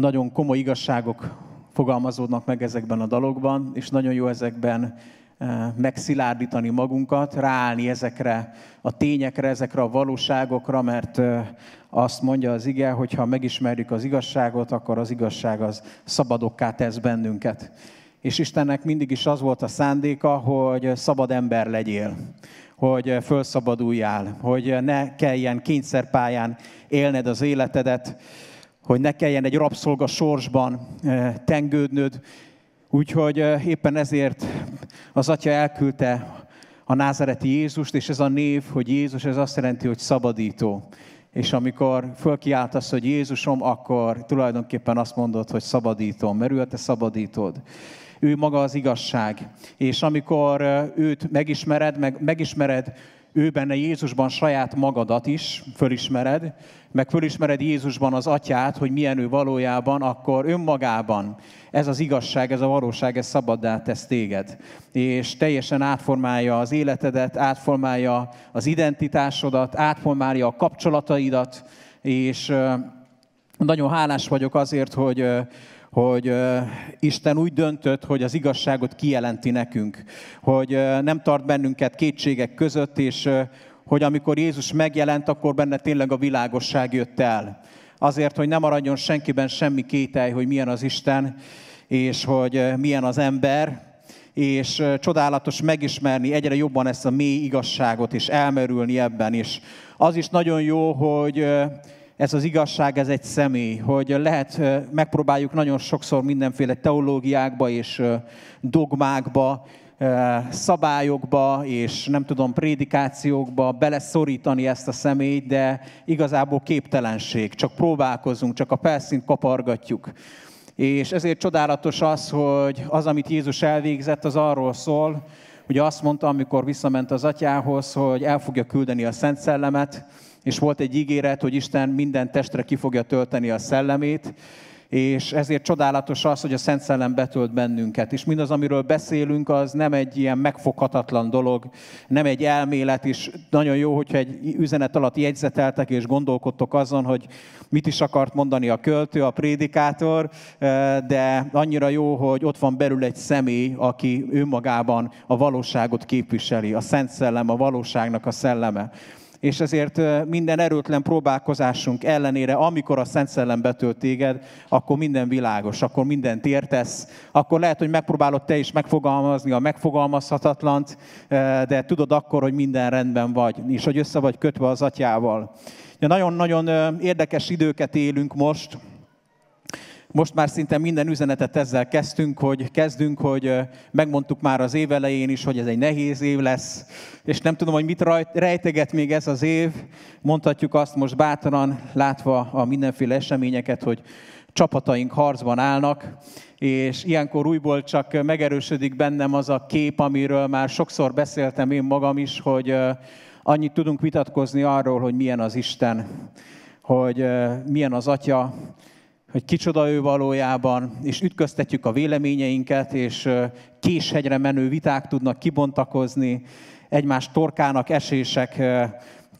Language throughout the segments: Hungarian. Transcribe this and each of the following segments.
nagyon komoly igazságok fogalmazódnak meg ezekben a dalokban, és nagyon jó ezekben eh, megszilárdítani magunkat, ráállni ezekre a tényekre, ezekre a valóságokra, mert eh, azt mondja az ige, hogy ha megismerjük az igazságot, akkor az igazság az szabadokká tesz bennünket. És Istennek mindig is az volt a szándéka, hogy szabad ember legyél, hogy fölszabaduljál, hogy ne kelljen kényszerpályán élned az életedet, hogy ne kelljen egy rabszolga sorsban eh, tengődnöd. Úgyhogy eh, éppen ezért az atya elküldte a názareti Jézust, és ez a név, hogy Jézus, ez azt jelenti, hogy szabadító. És amikor fölkiáltasz, hogy Jézusom, akkor tulajdonképpen azt mondod, hogy szabadítom, mert ő a te szabadítod. Ő maga az igazság. És amikor eh, őt megismered, meg, megismered ő benne Jézusban saját magadat is fölismered, meg fölismered Jézusban az atyát, hogy milyen ő valójában, akkor önmagában ez az igazság, ez a valóság, ez szabaddá tesz téged. És teljesen átformálja az életedet, átformálja az identitásodat, átformálja a kapcsolataidat, és nagyon hálás vagyok azért, hogy hogy Isten úgy döntött, hogy az igazságot kijelenti nekünk, hogy nem tart bennünket kétségek között, és hogy amikor Jézus megjelent, akkor benne tényleg a világosság jött el. Azért, hogy nem maradjon senkiben semmi kételj, hogy milyen az Isten, és hogy milyen az ember, és csodálatos megismerni egyre jobban ezt a mély igazságot, és elmerülni ebben is. Az is nagyon jó, hogy ez az igazság, ez egy személy, hogy lehet, megpróbáljuk nagyon sokszor mindenféle teológiákba és dogmákba, szabályokba és nem tudom, prédikációkba beleszorítani ezt a személyt, de igazából képtelenség, csak próbálkozunk, csak a felszínt kapargatjuk. És ezért csodálatos az, hogy az, amit Jézus elvégzett, az arról szól, hogy azt mondta, amikor visszament az atyához, hogy el fogja küldeni a Szent Szellemet, és volt egy ígéret, hogy Isten minden testre ki fogja tölteni a szellemét, és ezért csodálatos az, hogy a Szent Szellem betölt bennünket. És mindaz, amiről beszélünk, az nem egy ilyen megfoghatatlan dolog, nem egy elmélet, és nagyon jó, hogyha egy üzenet alatt jegyzeteltek és gondolkodtok azon, hogy mit is akart mondani a költő, a prédikátor, de annyira jó, hogy ott van belül egy személy, aki önmagában a valóságot képviseli, a Szent Szellem, a valóságnak a szelleme és ezért minden erőtlen próbálkozásunk ellenére, amikor a Szent Szellem betölt téged, akkor minden világos, akkor mindent értesz, akkor lehet, hogy megpróbálod te is megfogalmazni a megfogalmazhatatlant, de tudod akkor, hogy minden rendben vagy, és hogy össze vagy kötve az atyával. nagyon-nagyon érdekes időket élünk most, most már szinte minden üzenetet ezzel kezdtünk, hogy kezdünk, hogy megmondtuk már az év elején is, hogy ez egy nehéz év lesz, és nem tudom, hogy mit rejteget még ez az év. Mondhatjuk azt most bátran, látva a mindenféle eseményeket, hogy csapataink harcban állnak, és ilyenkor újból csak megerősödik bennem az a kép, amiről már sokszor beszéltem én magam is, hogy annyit tudunk vitatkozni arról, hogy milyen az Isten, hogy milyen az Atya, hogy kicsoda ő valójában, és ütköztetjük a véleményeinket, és késhegyre menő viták tudnak kibontakozni, egymás torkának esések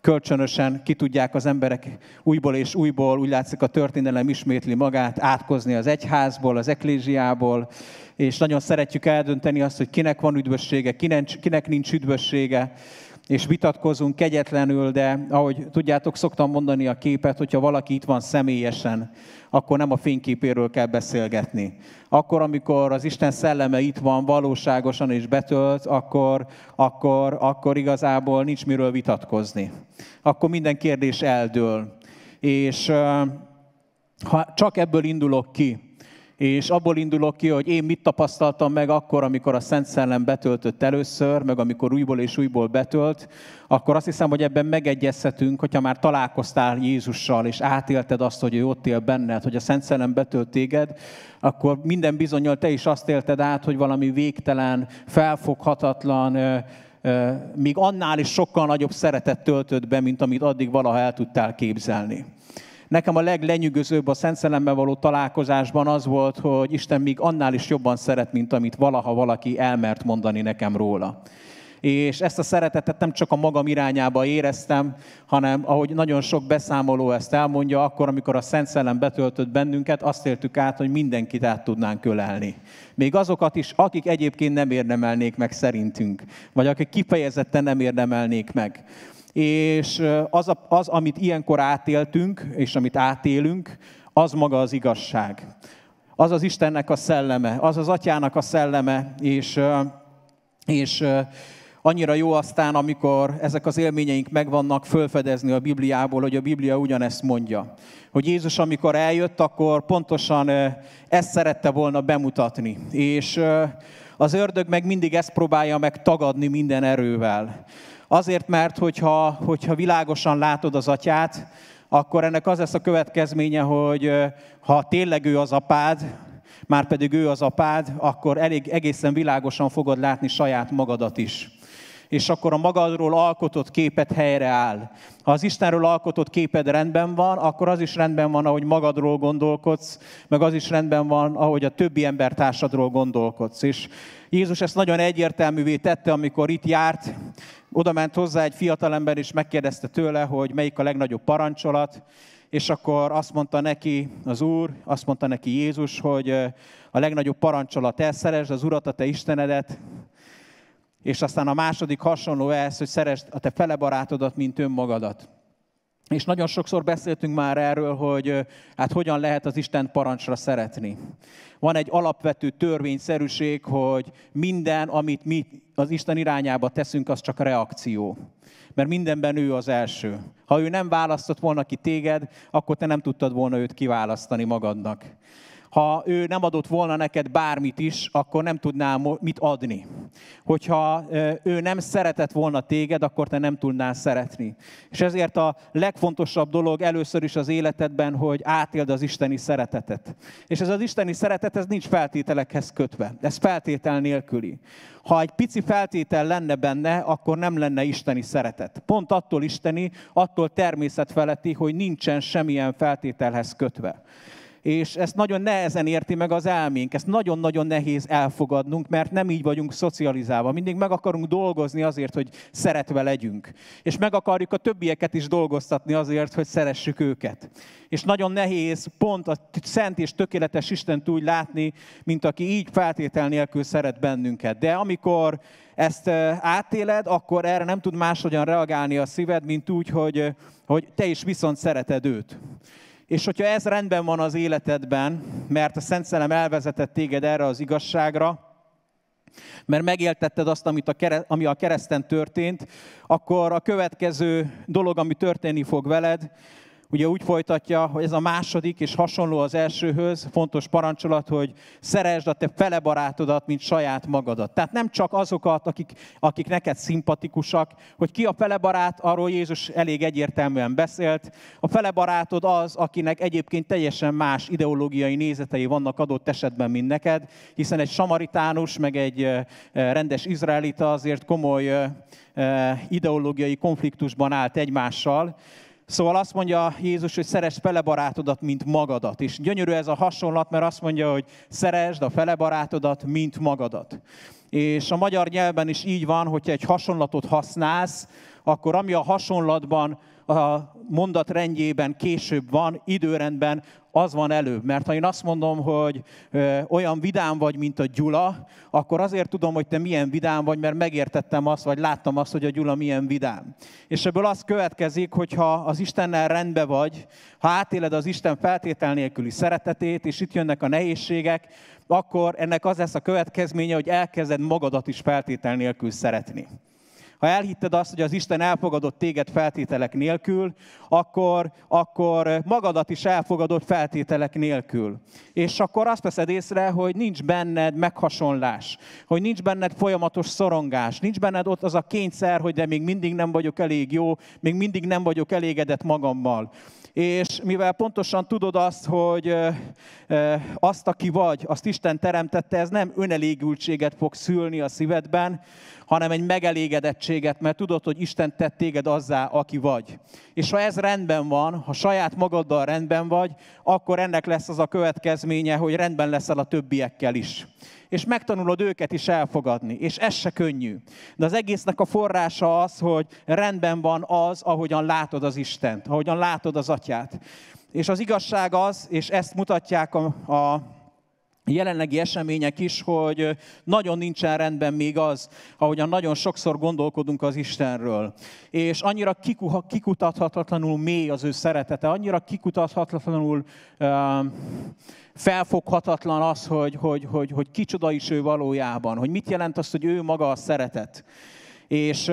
kölcsönösen ki tudják az emberek újból és újból, úgy látszik a történelem ismétli magát, átkozni az egyházból, az eklésiából, és nagyon szeretjük eldönteni azt, hogy kinek van üdvössége, kinek, kinek nincs üdvössége, és vitatkozunk kegyetlenül, de ahogy tudjátok, szoktam mondani a képet, hogyha valaki itt van személyesen, akkor nem a fényképéről kell beszélgetni. Akkor, amikor az Isten szelleme itt van valóságosan és betölt, akkor, akkor, akkor igazából nincs miről vitatkozni. Akkor minden kérdés eldől. És ha csak ebből indulok ki, és abból indulok ki, hogy én mit tapasztaltam meg akkor, amikor a Szent Szellem betöltött először, meg amikor újból és újból betölt, akkor azt hiszem, hogy ebben megegyezhetünk, hogyha már találkoztál Jézussal, és átélted azt, hogy ő ott él benned, hogy a Szent Szellem betölt téged, akkor minden bizonyal te is azt élted át, hogy valami végtelen, felfoghatatlan, még annál is sokkal nagyobb szeretet töltött be, mint amit addig valaha el tudtál képzelni. Nekem a leglenyűgözőbb a Szent Szellemmel való találkozásban az volt, hogy Isten még annál is jobban szeret, mint amit valaha valaki elmert mondani nekem róla és ezt a szeretetet nem csak a magam irányába éreztem, hanem ahogy nagyon sok beszámoló ezt elmondja, akkor, amikor a Szent Szellem betöltött bennünket, azt értük át, hogy mindenkit át tudnánk ölelni. Még azokat is, akik egyébként nem érdemelnék meg szerintünk, vagy akik kifejezetten nem érdemelnék meg és az, a, az, amit ilyenkor átéltünk, és amit átélünk, az maga az igazság. Az az Istennek a szelleme, az az Atyának a szelleme, és, és annyira jó aztán, amikor ezek az élményeink megvannak, fölfedezni a Bibliából, hogy a Biblia ugyanezt mondja. Hogy Jézus, amikor eljött, akkor pontosan ezt szerette volna bemutatni. És az ördög meg mindig ezt próbálja meg tagadni minden erővel. Azért, mert hogyha, hogyha világosan látod az atyát, akkor ennek az lesz a következménye, hogy ha tényleg ő az apád, már pedig ő az apád, akkor elég egészen világosan fogod látni saját magadat is és akkor a magadról alkotott képet helyreáll. Ha az Istenről alkotott képed rendben van, akkor az is rendben van, ahogy magadról gondolkodsz, meg az is rendben van, ahogy a többi embertársadról gondolkodsz. És Jézus ezt nagyon egyértelművé tette, amikor itt járt, oda ment hozzá egy fiatalember, és megkérdezte tőle, hogy melyik a legnagyobb parancsolat, és akkor azt mondta neki az Úr, azt mondta neki Jézus, hogy a legnagyobb parancsolat el szeresd az Urat, a te Istenedet, és aztán a második hasonló ez, hogy szeresd a te felebarátodat, mint önmagadat. És nagyon sokszor beszéltünk már erről, hogy hát hogyan lehet az Isten parancsra szeretni. Van egy alapvető törvényszerűség, hogy minden, amit mi az Isten irányába teszünk, az csak reakció. Mert mindenben ő az első. Ha ő nem választott volna ki téged, akkor te nem tudtad volna őt kiválasztani magadnak. Ha ő nem adott volna neked bármit is, akkor nem tudnál mit adni. Hogyha ő nem szeretett volna téged, akkor te nem tudnál szeretni. És ezért a legfontosabb dolog először is az életedben, hogy átéld az isteni szeretetet. És ez az isteni szeretet, ez nincs feltételekhez kötve. Ez feltétel nélküli. Ha egy pici feltétel lenne benne, akkor nem lenne isteni szeretet. Pont attól isteni, attól természetfeletti, hogy nincsen semmilyen feltételhez kötve és ezt nagyon nehezen érti meg az elménk, ezt nagyon-nagyon nehéz elfogadnunk, mert nem így vagyunk szocializálva. Mindig meg akarunk dolgozni azért, hogy szeretve legyünk. És meg akarjuk a többieket is dolgoztatni azért, hogy szeressük őket. És nagyon nehéz pont a szent és tökéletes Istent úgy látni, mint aki így feltétel nélkül szeret bennünket. De amikor ezt átéled, akkor erre nem tud máshogyan reagálni a szíved, mint úgy, hogy, hogy te is viszont szereted őt. És hogyha ez rendben van az életedben, mert a Szent Szellem elvezetett téged erre az igazságra, mert megéltetted azt, amit a kereszt, ami a kereszten történt, akkor a következő dolog, ami történni fog veled, ugye úgy folytatja, hogy ez a második és hasonló az elsőhöz, fontos parancsolat, hogy szeresd a te fele barátodat, mint saját magadat. Tehát nem csak azokat, akik, akik neked szimpatikusak, hogy ki a fele barát, arról Jézus elég egyértelműen beszélt. A fele barátod az, akinek egyébként teljesen más ideológiai nézetei vannak adott esetben, mint neked, hiszen egy samaritánus, meg egy rendes izraelita azért komoly ideológiai konfliktusban állt egymással, Szóval azt mondja Jézus, hogy szeresd fele barátodat, mint magadat. És gyönyörű ez a hasonlat, mert azt mondja, hogy szeresd a fele barátodat, mint magadat. És a magyar nyelven is így van, hogyha egy hasonlatot használsz, akkor ami a hasonlatban a mondat rendjében később van, időrendben, az van előbb. Mert ha én azt mondom, hogy olyan vidám vagy, mint a Gyula, akkor azért tudom, hogy te milyen vidám vagy, mert megértettem azt, vagy láttam azt, hogy a Gyula milyen vidám. És ebből az következik, hogy ha az Istennel rendbe vagy, ha átéled az Isten feltétel nélküli szeretetét, és itt jönnek a nehézségek, akkor ennek az lesz a következménye, hogy elkezded magadat is feltétel nélkül szeretni ha elhitted azt, hogy az Isten elfogadott téged feltételek nélkül, akkor, akkor magadat is elfogadott feltételek nélkül. És akkor azt veszed észre, hogy nincs benned meghasonlás, hogy nincs benned folyamatos szorongás, nincs benned ott az a kényszer, hogy de még mindig nem vagyok elég jó, még mindig nem vagyok elégedett magammal. És mivel pontosan tudod azt, hogy azt, aki vagy, azt Isten teremtette, ez nem önelégültséget fog szülni a szívedben, hanem egy megelégedettséget tehetséget, mert tudod, hogy Isten tett téged azzá, aki vagy. És ha ez rendben van, ha saját magaddal rendben vagy, akkor ennek lesz az a következménye, hogy rendben leszel a többiekkel is. És megtanulod őket is elfogadni, és ez se könnyű. De az egésznek a forrása az, hogy rendben van az, ahogyan látod az Istent, ahogyan látod az Atyát. És az igazság az, és ezt mutatják a, a jelenlegi események is, hogy nagyon nincsen rendben még az, ahogyan nagyon sokszor gondolkodunk az Istenről. És annyira kikuha, kikutathatatlanul mély az ő szeretete, annyira kikutathatatlanul uh, felfoghatatlan az, hogy, hogy, hogy, hogy kicsoda is ő valójában, hogy mit jelent az, hogy ő maga a szeretet. És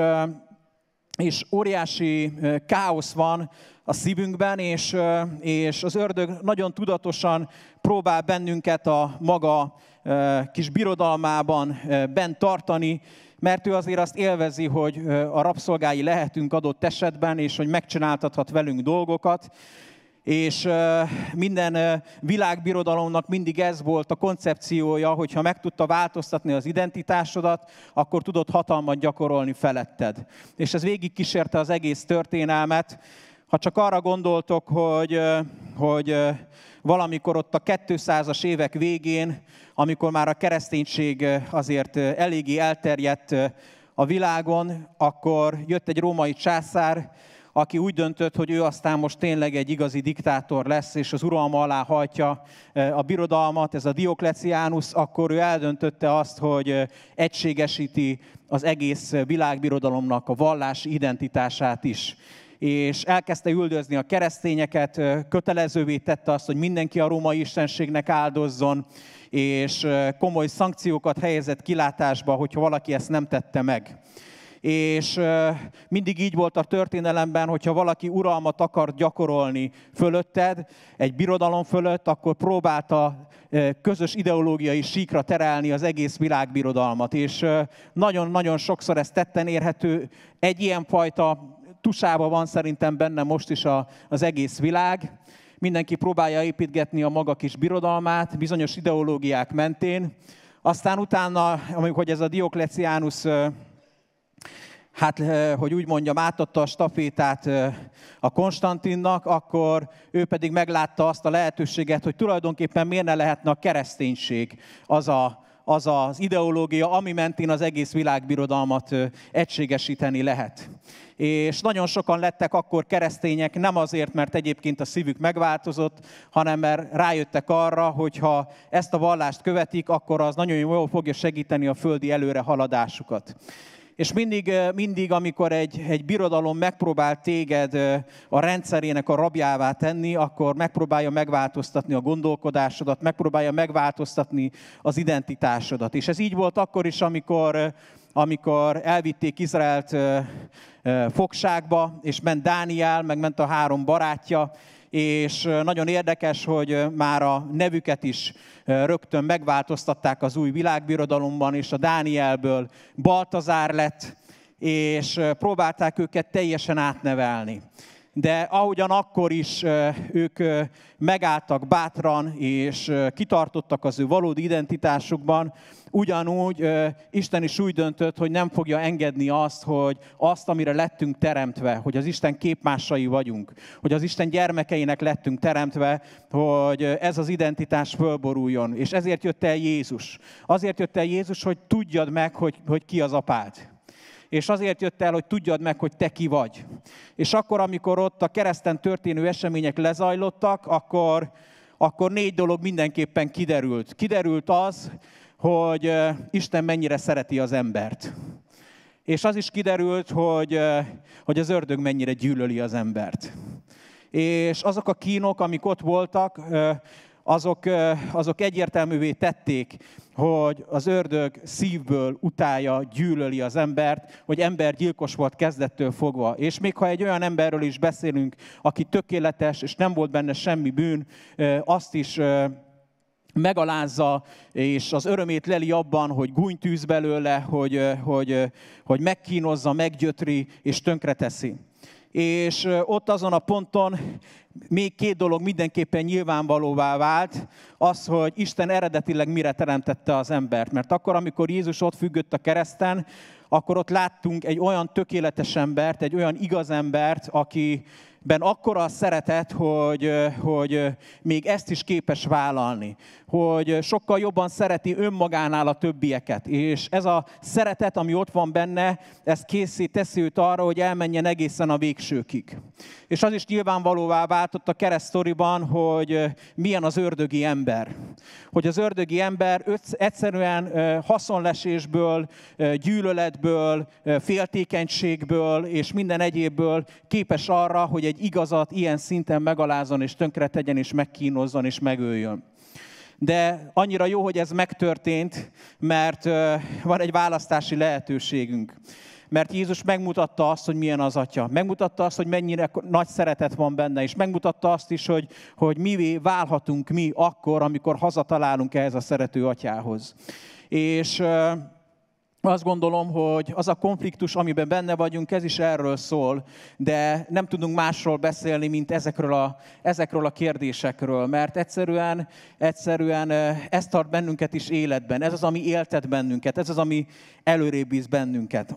és óriási káosz van a szívünkben, és, és az ördög nagyon tudatosan próbál bennünket a maga kis birodalmában bent tartani, mert ő azért azt élvezi, hogy a rabszolgái lehetünk adott esetben, és hogy megcsináltathat velünk dolgokat és minden világbirodalomnak mindig ez volt a koncepciója, hogy ha meg tudta változtatni az identitásodat, akkor tudod hatalmat gyakorolni feletted. És ez végig kísérte az egész történelmet. Ha csak arra gondoltok, hogy, hogy valamikor ott a 200-as évek végén, amikor már a kereszténység azért eléggé elterjedt a világon, akkor jött egy római császár, aki úgy döntött, hogy ő aztán most tényleg egy igazi diktátor lesz, és az uralma alá hajtja e, a birodalmat, ez a Diokleciánus, akkor ő eldöntötte azt, hogy e, egységesíti az egész világbirodalomnak a vallási identitását is és elkezdte üldözni a keresztényeket, e, kötelezővé tette azt, hogy mindenki a római istenségnek áldozzon, és komoly szankciókat helyezett kilátásba, hogyha valaki ezt nem tette meg és mindig így volt a történelemben, hogyha valaki uralmat akart gyakorolni fölötted, egy birodalom fölött, akkor próbálta közös ideológiai síkra terelni az egész világbirodalmat. És nagyon-nagyon sokszor ez tetten érhető. Egy fajta tusába van szerintem benne most is a, az egész világ. Mindenki próbálja építgetni a maga kis birodalmát bizonyos ideológiák mentén. Aztán utána, amikor hogy ez a Diokleciánus hát, eh, hogy úgy mondjam, átadta a stafétát eh, a Konstantinnak, akkor ő pedig meglátta azt a lehetőséget, hogy tulajdonképpen miért ne lehetne a kereszténység az a, az az ideológia, ami mentén az egész világbirodalmat eh, egységesíteni lehet. És nagyon sokan lettek akkor keresztények, nem azért, mert egyébként a szívük megváltozott, hanem mert rájöttek arra, hogy ha ezt a vallást követik, akkor az nagyon jól fogja segíteni a földi előrehaladásukat. És mindig, eh, mindig amikor egy, egy birodalom megpróbál téged eh, a rendszerének a rabjává tenni, akkor megpróbálja megváltoztatni a gondolkodásodat, megpróbálja megváltoztatni az identitásodat. És ez így volt akkor is, amikor, eh, amikor elvitték Izraelt fogságba, és ment Dániel, meg ment a három barátja, és nagyon érdekes, hogy már a nevüket is rögtön megváltoztatták az új világbirodalomban, és a Dánielből Baltazár lett, és próbálták őket teljesen átnevelni de ahogyan akkor is ők megálltak bátran, és kitartottak az ő valódi identitásukban, ugyanúgy Isten is úgy döntött, hogy nem fogja engedni azt, hogy azt, amire lettünk teremtve, hogy az Isten képmásai vagyunk, hogy az Isten gyermekeinek lettünk teremtve, hogy ez az identitás fölboruljon. És ezért jött el Jézus. Azért jött el Jézus, hogy tudjad meg, hogy, hogy ki az apád és azért jött el, hogy tudjad meg, hogy te ki vagy. És akkor, amikor ott a kereszten történő események lezajlottak, akkor, akkor négy dolog mindenképpen kiderült. Kiderült az, hogy Isten mennyire szereti az embert. És az is kiderült, hogy, hogy az ördög mennyire gyűlöli az embert. És azok a kínok, amik ott voltak, azok, azok egyértelművé tették, hogy az ördög szívből utálja, gyűlöli az embert, hogy ember gyilkos volt kezdettől fogva. És még ha egy olyan emberről is beszélünk, aki tökéletes, és nem volt benne semmi bűn, azt is megalázza, és az örömét leli abban, hogy gúnytűz belőle, hogy, hogy, hogy megkínozza, meggyötri, és tönkreteszi és ott azon a ponton még két dolog mindenképpen nyilvánvalóvá vált, az, hogy Isten eredetileg mire teremtette az embert. Mert akkor, amikor Jézus ott függött a kereszten, akkor ott láttunk egy olyan tökéletes embert, egy olyan igaz embert, akiben akkora a szeretet, hogy, hogy még ezt is képes vállalni hogy sokkal jobban szereti önmagánál a többieket. És ez a szeretet, ami ott van benne, ez készít teszi őt arra, hogy elmenjen egészen a végsőkig. És az is nyilvánvalóvá váltott a keresztoriban, hogy milyen az ördögi ember. Hogy az ördögi ember egyszerűen haszonlesésből, gyűlöletből, féltékenységből és minden egyébből képes arra, hogy egy igazat ilyen szinten megalázon és tönkretegyen és megkínozzon és megöljön de annyira jó, hogy ez megtörtént, mert van egy választási lehetőségünk. Mert Jézus megmutatta azt, hogy milyen az Atya. Megmutatta azt, hogy mennyire nagy szeretet van benne, és megmutatta azt is, hogy, hogy mivé válhatunk mi akkor, amikor hazatalálunk ehhez a szerető Atyához. És azt gondolom, hogy az a konfliktus, amiben benne vagyunk, ez is erről szól, de nem tudunk másról beszélni, mint ezekről a, ezekről a kérdésekről, mert egyszerűen, egyszerűen ez tart bennünket is életben, ez az, ami éltet bennünket, ez az, ami előrébb bíz bennünket.